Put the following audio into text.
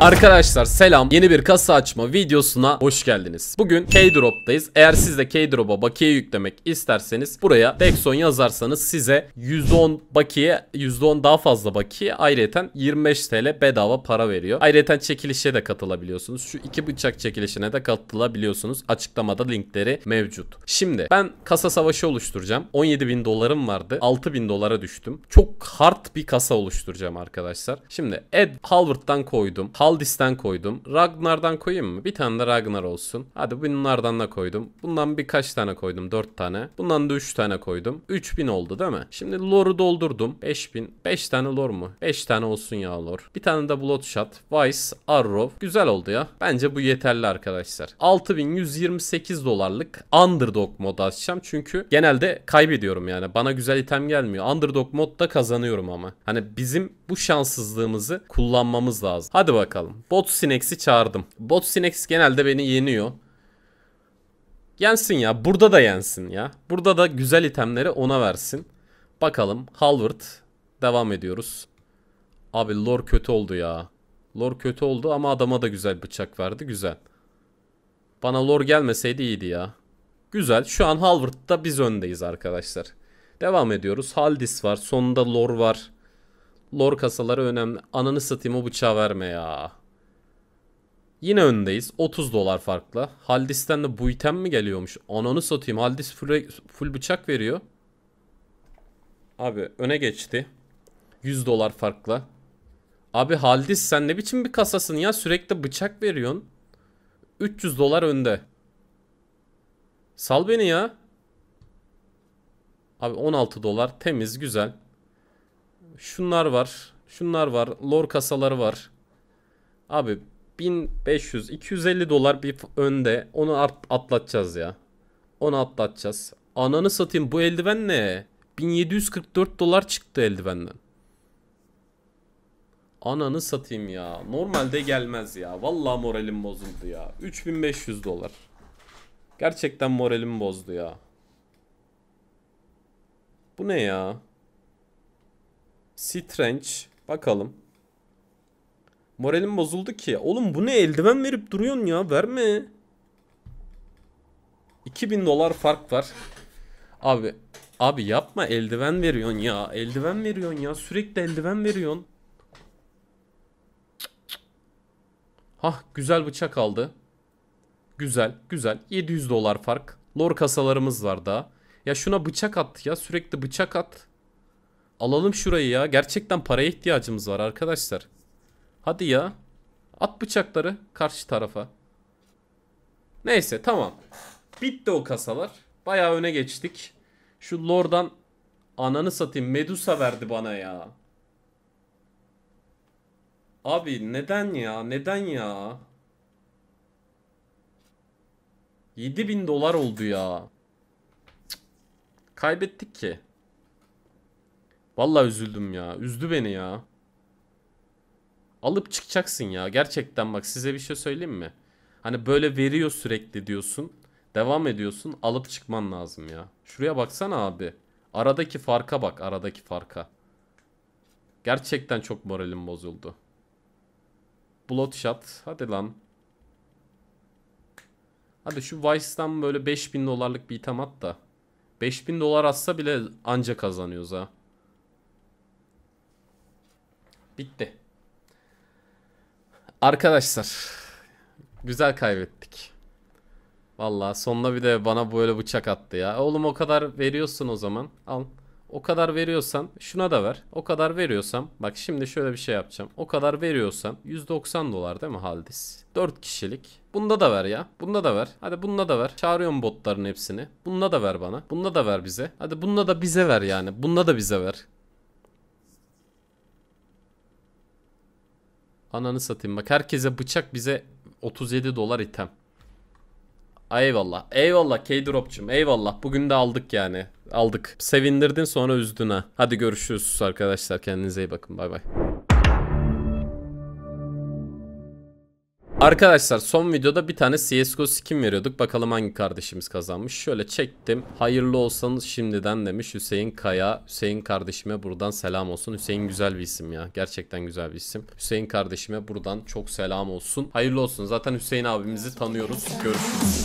Arkadaşlar selam yeni bir kasa açma videosuna hoş geldiniz. Bugün K-Drop'tayız. Eğer siz de K-Drop'a bakiye yüklemek isterseniz buraya Dexon yazarsanız size %10 bakiye %10 daha fazla bakiye ayrıca 25 TL bedava para veriyor. Ayrıca çekilişe de katılabiliyorsunuz. Şu iki bıçak çekilişine de katılabiliyorsunuz. Açıklamada linkleri mevcut. Şimdi ben kasa savaşı oluşturacağım. 17 bin dolarım vardı. 6 bin dolara düştüm. Çok hard bir kasa oluşturacağım arkadaşlar. Şimdi Ed Halvard'dan koydum. Haldis'ten koydum. Ragnar'dan koyayım mı? Bir tane de Ragnar olsun. Hadi bunlardan da koydum. Bundan birkaç tane koydum. 4 tane. Bundan da 3 tane koydum. 3000 oldu değil mi? Şimdi lore'u doldurdum. 5000. 5 tane lore mu? 5 tane olsun ya lore. Bir tane de Bloodshot. Vice. Arrow. Güzel oldu ya. Bence bu yeterli arkadaşlar. 6128 dolarlık Underdog modu açacağım. Çünkü genelde kaybediyorum yani. Bana güzel item gelmiyor. Underdog modda kazanıyorum ama. Hani bizim bu şanssızlığımızı kullanmamız lazım. Hadi bakalım bakalım. Bot Sinex'i çağırdım. Bot Sinex genelde beni yeniyor. Yensin ya. Burada da yensin ya. Burada da güzel itemleri ona versin. Bakalım. Halvard. Devam ediyoruz. Abi lor kötü oldu ya. Lor kötü oldu ama adama da güzel bıçak verdi. Güzel. Bana lor gelmeseydi iyiydi ya. Güzel. Şu an Halvard'da biz öndeyiz arkadaşlar. Devam ediyoruz. Haldis var. Sonunda lor var. Lor kasaları önemli. Ananı satayım o bıçağı verme ya. Yine öndeyiz. 30 dolar farklı. Haldis'ten de bu item mi geliyormuş? Ananı satayım. Haldis full, full bıçak veriyor. Abi öne geçti. 100 dolar farklı. Abi Haldis sen ne biçim bir kasasın ya? Sürekli bıçak veriyorsun. 300 dolar önde. Sal beni ya. Abi 16 dolar temiz güzel. Şunlar var. Şunlar var. Lor kasaları var. Abi 1500 250 dolar bir önde. Onu atlatacağız ya. Onu atlatacağız. Ananı satayım bu eldiven ne? 1744 dolar çıktı eldivenden. Ananı satayım ya. Normalde gelmez ya. Vallahi moralim bozuldu ya. 3500 dolar. Gerçekten moralim bozdu ya. Bu ne ya? Strange. Bakalım. Moralim bozuldu ki. Oğlum bu ne eldiven verip duruyorsun ya verme. 2000 dolar fark var. Abi abi yapma eldiven veriyorsun ya. Eldiven veriyorsun ya. Sürekli eldiven veriyorsun. Hah güzel bıçak aldı. Güzel güzel 700 dolar fark. Lor kasalarımız var daha. Ya şuna bıçak at ya sürekli bıçak at. Alalım şurayı ya. Gerçekten paraya ihtiyacımız var arkadaşlar. Hadi ya. At bıçakları karşı tarafa. Neyse tamam. Bitti o kasalar. Bayağı öne geçtik. Şu lordan ananı satayım Medusa verdi bana ya. Abi neden ya? Neden ya? 7000 dolar oldu ya. Kaybettik ki. Vallahi üzüldüm ya. Üzdü beni ya. Alıp çıkacaksın ya. Gerçekten bak size bir şey söyleyeyim mi? Hani böyle veriyor sürekli diyorsun. Devam ediyorsun. Alıp çıkman lazım ya. Şuraya baksana abi. Aradaki farka bak. Aradaki farka. Gerçekten çok moralim bozuldu. Bloodshot. Hadi lan. Hadi şu Vice'dan böyle 5000 dolarlık bir item at da. 5000 dolar atsa bile anca kazanıyoruz ha. Bitti. Arkadaşlar. Güzel kaybettik. Valla sonuna bir de bana böyle bıçak attı ya. Oğlum o kadar veriyorsun o zaman. Al. O kadar veriyorsan şuna da ver. O kadar veriyorsam bak şimdi şöyle bir şey yapacağım. O kadar veriyorsan 190 dolar değil mi Haldis? 4 kişilik. Bunda da ver ya. Bunda da ver. Hadi bunda da ver. Çağırıyorum botların hepsini. Bunda da ver bana. Bunda da ver bize. Hadi bunda da bize ver yani. Bunda da bize ver. Ananı satayım bak herkese bıçak bize 37 dolar item. Eyvallah. Eyvallah K-Drop'cum. Eyvallah. Bugün de aldık yani. Aldık. Sevindirdin sonra üzdün ha. Hadi görüşürüz arkadaşlar. Kendinize iyi bakın. Bay bay. Arkadaşlar son videoda bir tane CSGO skin veriyorduk. Bakalım hangi kardeşimiz kazanmış. Şöyle çektim. Hayırlı olsanız şimdiden demiş Hüseyin Kaya. Hüseyin kardeşime buradan selam olsun. Hüseyin güzel bir isim ya. Gerçekten güzel bir isim. Hüseyin kardeşime buradan çok selam olsun. Hayırlı olsun. Zaten Hüseyin abimizi tanıyoruz. Görüşürüz.